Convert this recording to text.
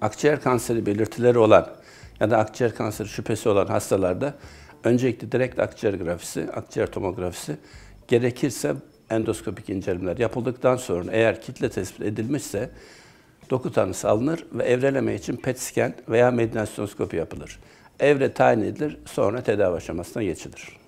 akciğer kanseri belirtileri olan ya da akciğer kanseri şüphesi olan hastalarda öncelikle direkt akciğer grafisi, akciğer tomografisi gerekirse endoskopik incelemeler yapıldıktan sonra eğer kitle tespit edilmişse doku tanısı alınır ve evreleme için PET scan veya medyasyonskopi yapılır. Evre tayin edilir, sonra tedavi aşamasına geçilir.